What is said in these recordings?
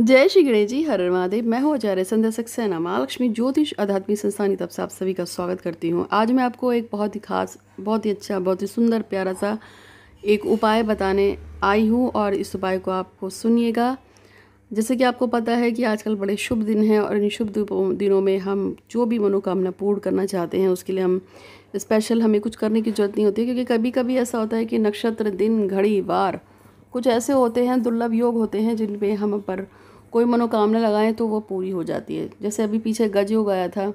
जय श्री गणेश जी हर महादेव मैं हूँ आचार्य संध्या सक्सेना महालक्ष्मी ज्योतिष आध्यात्मिक संस्थानी तब से आप सभी का स्वागत करती हूँ आज मैं आपको एक बहुत ही खास बहुत ही अच्छा बहुत ही सुंदर प्यारा सा एक उपाय बताने आई हूँ और इस उपाय को आपको सुनिएगा जैसे कि आपको पता है कि आजकल बड़े शुभ दिन हैं और इन शुभ दिनों में हम जो भी मनोकामना पूर्ण करना चाहते हैं उसके लिए हम स्पेशल हमें कुछ करने की ज़रूरत नहीं होती क्योंकि कभी कभी ऐसा होता है कि नक्षत्र दिन घड़ी वार कुछ ऐसे होते हैं दुर्लभ योग होते हैं जिन पे हम पर कोई मनोकामना लगाएं तो वो पूरी हो जाती है जैसे अभी पीछे गज योग आया था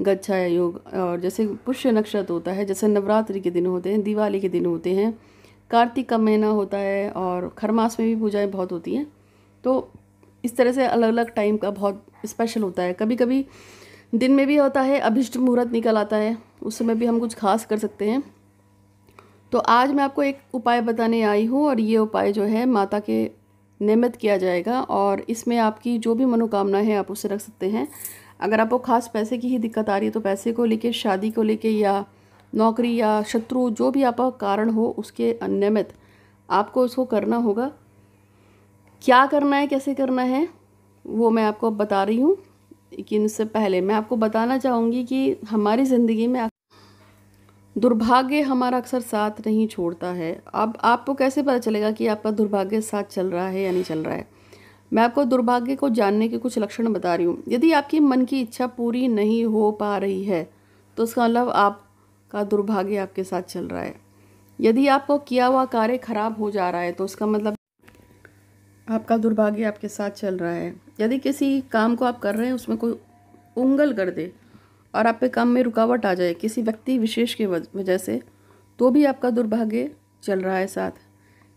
गज छाया योग और जैसे पुष्य नक्षत्र होता है जैसे नवरात्रि के दिन होते हैं दिवाली के दिन होते हैं कार्तिक का महीना होता है और खरमास में भी पूजाएँ बहुत होती हैं तो इस तरह से अलग अलग टाइम का बहुत स्पेशल होता है कभी कभी दिन में भी होता है अभिष्ट मुहूर्त निकल आता है उस समय भी हम कुछ खास कर सकते हैं तो आज मैं आपको एक उपाय बताने आई हूँ और ये उपाय जो है माता के निमित्त किया जाएगा और इसमें आपकी जो भी मनोकामना है आप उसे रख सकते हैं अगर आपको खास पैसे की ही दिक्कत आ रही है तो पैसे को लेके शादी को लेके या नौकरी या शत्रु जो भी आपका कारण हो उसके निमित्त आपको उसको करना होगा क्या करना है कैसे करना है वो मैं आपको बता रही हूँ लेकिन इससे पहले मैं आपको बताना चाहूँगी कि हमारी ज़िंदगी में दुर्भाग्य हमारा अक्सर साथ नहीं छोड़ता है अब आपको कैसे पता चलेगा कि आपका दुर्भाग्य साथ चल रहा है या नहीं चल रहा है मैं आपको दुर्भाग्य को जानने के कुछ लक्षण बता रही हूँ यदि आपकी मन की इच्छा पूरी नहीं हो पा रही है तो उसका मतलब आपका दुर्भाग्य आपके साथ चल रहा है यदि आपको किया हुआ कार्य खराब हो जा रहा है तो उसका मतलब आपका दुर्भाग्य आपके साथ चल रहा है यदि किसी काम को आप कर रहे हैं उसमें कोई उंगल कर दे और आप पे काम में रुकावट आ जाए किसी व्यक्ति विशेष के वजह से तो भी आपका दुर्भाग्य चल रहा है साथ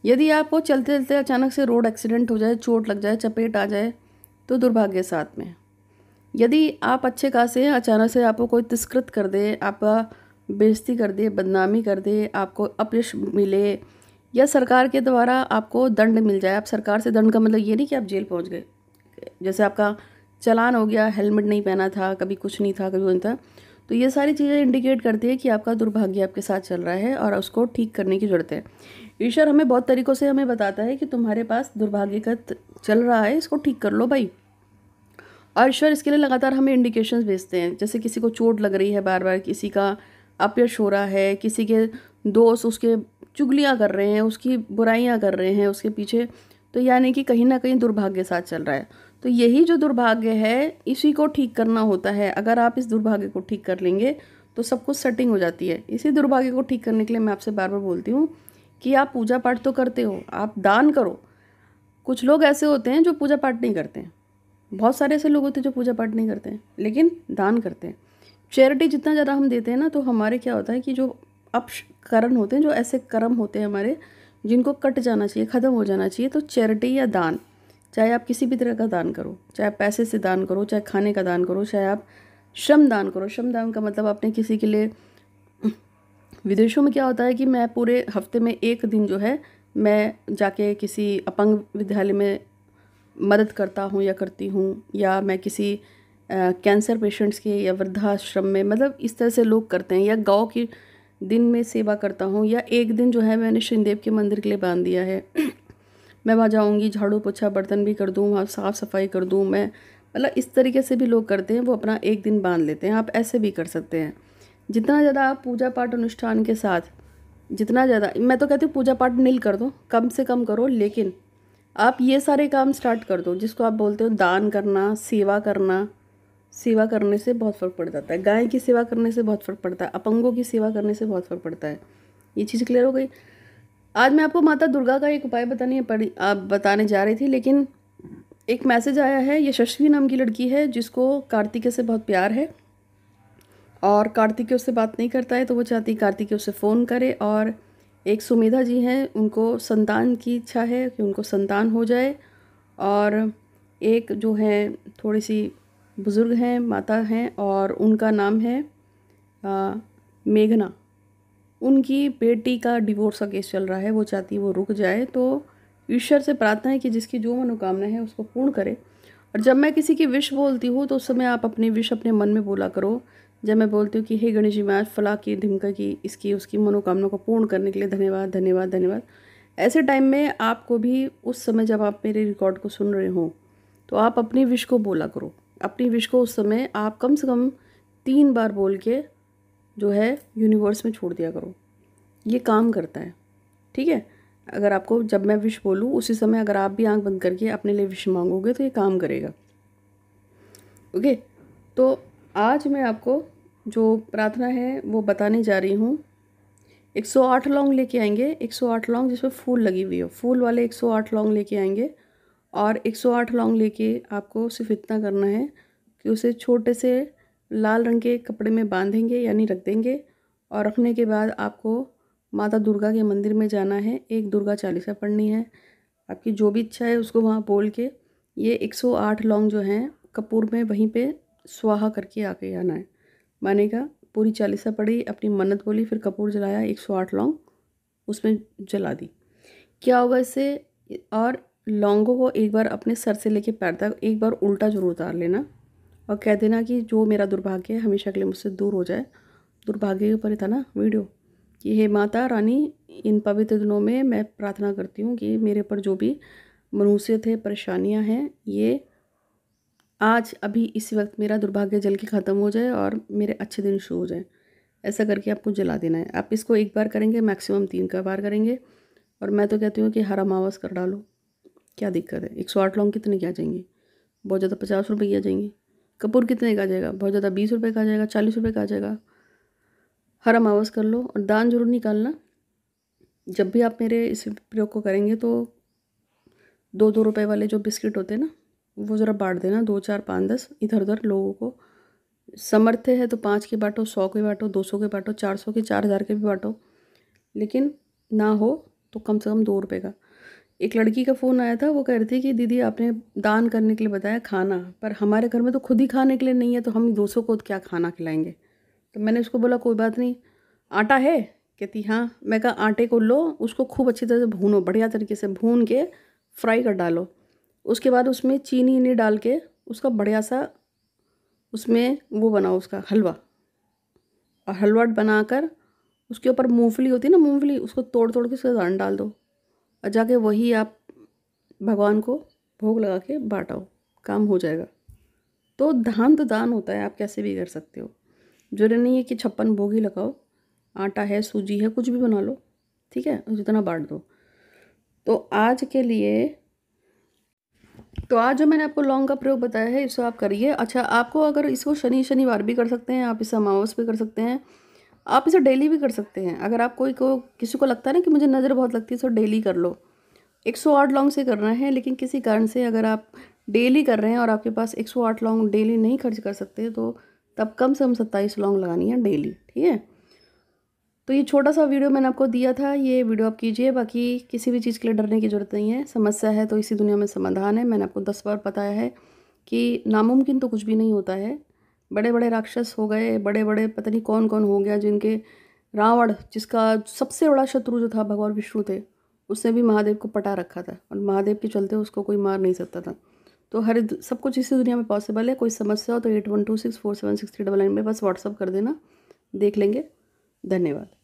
यदि आपको चलते चलते अचानक से रोड एक्सीडेंट हो जाए चोट लग जाए चपेट आ जाए तो दुर्भाग्य साथ में यदि आप अच्छे खासे हैं अचानक से आपको कोई तिस्कृत कर दे आपका बेजती कर दे बदनामी कर दे आपको अपयश मिले या सरकार के द्वारा आपको दंड मिल जाए आप सरकार से दंड का मतलब ये नहीं कि आप जेल पहुंच गए जैसे आपका चलान हो गया हेलमेट नहीं पहना था कभी कुछ नहीं था कभी नहीं था तो ये सारी चीज़ें इंडिकेट करती है कि आपका दुर्भाग्य आपके साथ चल रहा है और उसको ठीक करने की ज़रूरत है ईश्वर हमें बहुत तरीक़ों से हमें बताता है कि तुम्हारे पास दुर्भाग्य का चल रहा है इसको ठीक कर लो भाई और ईश्वर इसके लिए लगातार हमें इंडिकेशंस भेजते हैं जैसे किसी को चोट लग रही है बार बार किसी का अपयश हो रहा है किसी के दोस्त उसके चुगलियाँ कर रहे हैं उसकी बुराइयाँ कर रहे हैं उसके पीछे तो यानी कि कहीं ना कहीं दुर्भाग्य साथ चल रहा है तो यही जो दुर्भाग्य है इसी को ठीक करना होता है अगर आप इस दुर्भाग्य को ठीक कर लेंगे तो सब कुछ सेटिंग हो जाती है इसी दुर्भाग्य को ठीक करने के लिए मैं आपसे बार बार बोलती हूँ कि आप पूजा पाठ तो करते हो आप दान करो कुछ लोग ऐसे होते हैं जो पूजा पाठ नहीं करते हैं बहुत सारे ऐसे लोग होते हैं जो पूजा पाठ नहीं करते लेकिन दान करते हैं चैरिटी जितना ज़्यादा हम देते हैं ना तो हमारे क्या होता है कि जो अपकरण होते हैं जो ऐसे कर्म होते हैं हमारे जिनको कट जाना चाहिए ख़त्म हो जाना चाहिए तो चैरिटी या दान चाहे आप किसी भी तरह का दान करो चाहे आप पैसे से दान करो चाहे खाने का दान करो चाहे आप श्रम दान करो श्रम दान का मतलब आपने किसी के लिए विदेशों में क्या होता है कि मैं पूरे हफ्ते में एक दिन जो है मैं जाके किसी अपंग विद्यालय में मदद करता हूँ या करती हूँ या मैं किसी कैंसर पेशेंट्स के या वृद्धाश्रम में मतलब इस तरह से लोग करते हैं या गांव की दिन में सेवा करता हूँ या एक दिन जो है मैंने श्रीदेव के मंदिर के लिए बांध दिया है मैं वहाँ जाऊँगी झाड़ू पोछा बर्तन भी कर दूँ वहाँ साफ़ सफाई कर दूँ मैं मतलब इस तरीके से भी लोग करते हैं वो अपना एक दिन बांध लेते हैं आप ऐसे भी कर सकते हैं जितना ज़्यादा आप पूजा पाठ अनुष्ठान के साथ जितना ज़्यादा मैं तो कहती हूँ पूजा पाठ नील कर दो कम से कम करो लेकिन आप ये सारे काम स्टार्ट कर दो जिसको आप बोलते हो दान करना सेवा करना सेवा करने से बहुत फ़र्क पड़ जाता है गाय की सेवा करने से बहुत फ़र्क पड़ता है अपंगों की सेवा करने से बहुत फ़र्क पड़ता है ये चीज़ क्लियर हो गई आज मैं आपको माता दुर्गा का एक उपाय बताने पड़ी आप बताने जा रही थी लेकिन एक मैसेज आया है यशस्वी नाम की लड़की है जिसको कार्तिके से बहुत प्यार है और कार्तिके उससे बात नहीं करता है तो वो चाहती कार्तिके उससे फ़ोन करे और एक सुमेधा जी हैं उनको संतान की इच्छा है कि उनको संतान हो जाए और एक जो है थोड़ी सी बुज़ुर्ग हैं माता हैं और उनका नाम है आ, मेघना उनकी बेटी का डिवोर्स का केस चल रहा है वो चाहती है वो रुक जाए तो ईश्वर से प्रार्थना है कि जिसकी जो मनोकामना है उसको पूर्ण करे और जब मैं किसी की विश बोलती हूँ तो उस समय आप अपनी विश अपने मन में बोला करो जब मैं बोलती हूँ कि हे गणेश जी मैं फला की धिमका की इसकी उसकी मनोकामना को पूर्ण करने के लिए धन्यवाद धन्यवाद धन्यवाद ऐसे टाइम में आपको भी उस समय जब आप मेरे रिकॉर्ड को सुन रहे हों तो आप अपनी विश को बोला करो अपनी विश को उस समय आप कम से कम तीन बार बोल के जो है यूनिवर्स में छोड़ दिया करो ये काम करता है ठीक है अगर आपको जब मैं विश बोलूँ उसी समय अगर आप भी आंख बंद करके अपने लिए विश मांगोगे तो ये काम करेगा ओके तो आज मैं आपको जो प्रार्थना है वो बताने जा रही हूँ 108 लॉन्ग लेके आएंगे 108 लॉन्ग जिसमें फूल लगी हुई हो फूल वाले 108 लॉन्ग लेके आएंगे और 108 लॉन्ग लेके आपको सिर्फ इतना करना है कि उसे छोटे से लाल रंग के कपड़े में बांधेंगे यानी रख देंगे और रखने के बाद आपको माता दुर्गा के मंदिर में जाना है एक दुर्गा चालीसा पढ़नी है आपकी जो भी इच्छा है उसको वहाँ बोल के ये 108 लॉन्ग जो हैं कपूर में वहीं पे स्वाहा करके आके आना है माने का पूरी चालीसा पढ़ी अपनी मन्नत बोली फिर कपूर जलाया 108 लॉन्ग उसमें जला दी क्या होगा इससे और लौंगों को एक बार अपने सर से लेके पैर तक एक बार उल्टा जरूर उतार लेना और कह देना कि जो मेरा दुर्भाग्य है हमेशा के लिए मुझसे दूर हो जाए दुर्भाग्य के ऊपर था ना वीडियो कि हे माता रानी इन पवित्र दिनों में मैं प्रार्थना करती हूँ कि मेरे पर जो भी मनुष्यत है परेशानियाँ हैं ये आज अभी इसी वक्त मेरा दुर्भाग्य जल के ख़त्म हो जाए और मेरे अच्छे दिन शुरू हो जाए ऐसा करके आपको जला देना है आप इसको एक बार करेंगे मैक्सिमम तीन का बार करेंगे और मैं तो कहती हूँ कि हर अमावस कर डालो क्या दिक्कत है एक सौ आठ लॉन्ग कितने की आ जाएंगी बहुत ज़्यादा पचास रुपये की आ जाएंगी कपूर कितने का आ जाएगा बहुत ज़्यादा बीस रुपये का आ जाएगा चालीस रुपये का आ जाएगा हर अमावस कर लो और दान जरूर निकालना जब भी आप मेरे इस प्रयोग को करेंगे तो दो दो रुपए वाले जो बिस्किट होते हैं ना वो ज़रा बांट देना दो चार पाँच दस इधर उधर लोगों को समर्थ है तो पाँच के बांटो सौ के बांटो दो सौ के बांटो चार सौ के चार हज़ार के भी बांटो लेकिन ना हो तो कम से कम दो रुपये का एक लड़की का फ़ोन आया था वो कह रही थी कि दीदी आपने दान करने के लिए बताया खाना पर हमारे घर में तो खुद ही खाने के लिए नहीं है तो हम दोस्तों को क्या खाना खिलाएंगे तो मैंने उसको बोला कोई बात नहीं आटा है कहती हाँ मैं कहा आटे को लो उसको खूब अच्छी तरह से भूनो बढ़िया तरीके से भून के फ्राई कर डालो उसके बाद उसमें चीनी इनी डाल के उसका बढ़िया सा उसमें वो बनाओ उसका हलवा और हलवा बनाकर उसके ऊपर मूंगफली होती है ना मूंगफली उसको तोड़ तोड़ के उसका दान डाल दो और जाके वही आप भगवान को भोग लगा के बांटाओ काम हो जाएगा तो धान तो दान होता है आप कैसे भी कर सकते हो जरूरी नहीं है कि छप्पन भोग ही लगाओ आटा है सूजी है कुछ भी बना लो ठीक है जितना बांट दो तो आज के लिए तो आज जो मैंने आपको लौंग का प्रयोग बताया है इसको आप करिए अच्छा आपको अगर इसको शनि शनिवार भी कर सकते हैं आप इसे अमावस भी कर सकते हैं आप इसे डेली भी कर सकते हैं अगर आप कोई को किसी को लगता है ना कि मुझे नज़र बहुत लगती है सो तो डेली कर लो एक सौ आठ लॉन्ग से करना है लेकिन किसी कारण से अगर आप डेली कर रहे हैं और आपके पास एक सौ आठ लॉन्ग डेली नहीं खर्च कर सकते तो तब कम से कम सत्ताईस लॉन्ग लगानी है डेली ठीक है तो ये छोटा सा वीडियो मैंने आपको दिया था ये वीडियो आप कीजिए बाकी किसी भी चीज़ के लिए डरने की ज़रूरत नहीं है समस्या है तो इसी दुनिया में समाधान है मैंने आपको दस बार बताया है कि नामुमकिन तो कुछ भी नहीं होता है बड़े बड़े राक्षस हो गए बड़े बड़े पता नहीं कौन कौन हो गया जिनके रावण जिसका सबसे बड़ा शत्रु जो था भगवान विष्णु थे उसने भी महादेव को पटा रखा था और महादेव के चलते उसको कोई मार नहीं सकता था तो हर सब कुछ इसी दुनिया में पॉसिबल है कोई समस्या हो तो eight one two six four seven six three double nine में बस व्हाट्सअप कर देना देख लेंगे धन्यवाद